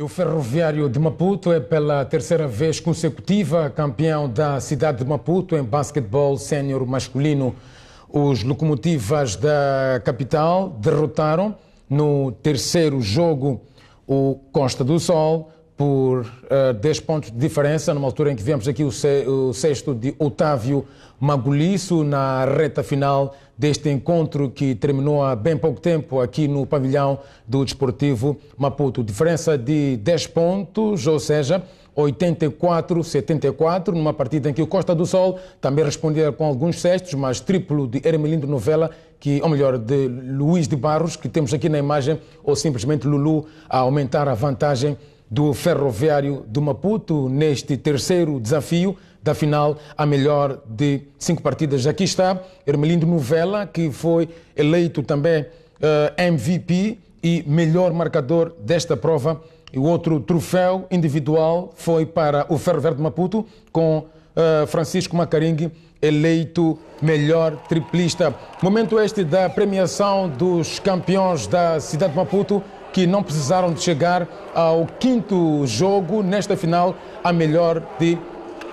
O Ferroviário de Maputo é pela terceira vez consecutiva campeão da cidade de Maputo em basquetebol sénior masculino. Os locomotivas da capital derrotaram no terceiro jogo o Costa do Sol por uh, eh, 10 pontos de diferença, numa altura em que vemos aqui o, sexto de Otávio Maguliço na reta final deste encontro que terminou há bem pouco tempo aqui no pavilhão do Desportivo Maputo. Diferença de 10 pontos, ou seja, 84-74, numa partida em que o Costa do Sol também respondia com alguns cestos, mas triplo de Hermelindo Novela, que, ou melhor, de Luiz de Barros, que temos aqui na imagem, ou simplesmente Lulu, a aumentar a vantagem do Ferroviário do Maputo neste terceiro desafio da final, a melhor de cinco partidas. Aqui está Hermelindo Novella, que foi eleito também uh, eh, MVP e melhor marcador desta prova. E o outro troféu individual foi para o Ferroviário do Maputo, com uh, Francisco Macaringue eleito melhor triplista. Momento este da premiação dos campeões da cidade de Maputo que não precisaram de chegar ao quinto jogo nesta final, a melhor de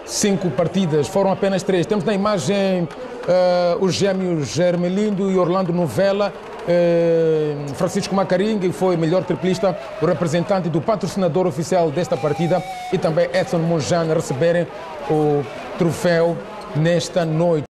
cinco partidas. Foram apenas três. Temos na imagem uh, os gêmeos Germelindo e Orlando Novella. Eh, Francisco Macaringue foi melhor triplista, o representante do patrocinador oficial desta partida e também Edson Monjane receberem o troféu nesta noite.